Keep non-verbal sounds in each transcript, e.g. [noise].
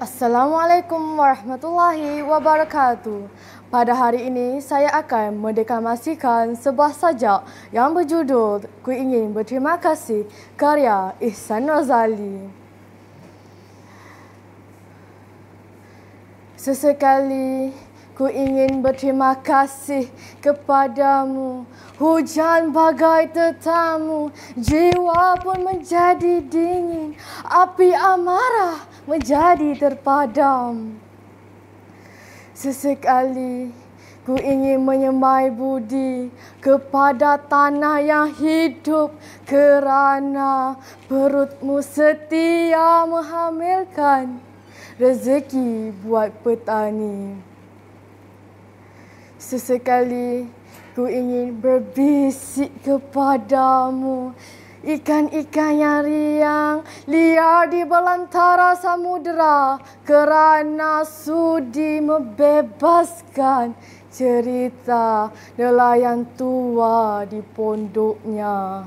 Assalamualaikum warahmatullahi wabarakatuh. Pada hari ini, saya akan mendeklamasikan sebuah sajak yang berjudul Ku Ingin Berterima Kasih karya Ihsan Razali. Sesekali, Ku ingin berterima kasih kepadamu Hujan bagai tetamu Jiwa pun menjadi dingin Api amarah menjadi terpadam Sesekali ku ingin menyemai budi Kepada tanah yang hidup Kerana perutmu setia menghamilkan Rezeki buat petani. Sesekali ku ingin berbisik kepadamu Ikan-ikan yang riang liar di belantara samudera Kerana sudi membebaskan cerita nelayan tua di pondoknya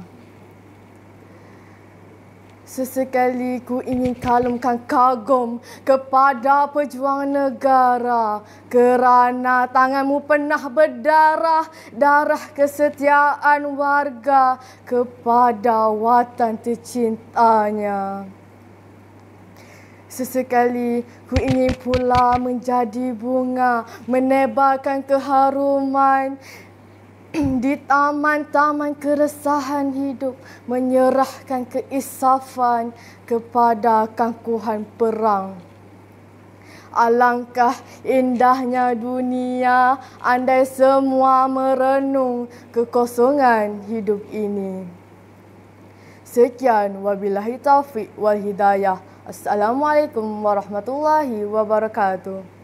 Sesekali ku ingin kalumkan kagum kepada pejuang negara kerana tanganmu pernah berdarah darah kesetiaan warga kepada watan tercintanya. Sesekali ku ingin pula menjadi bunga menebarkan keharuman [clears throat] di taman-taman keresahan hidup menyerahkan keisafan kepada kangkuhan perang. Alangkah indahnya dunia andai semua merenung kekosongan hidup ini. Sekian wabillahi taufik wal hidayah. Assalamualaikum warahmatullahi wabarakatuh.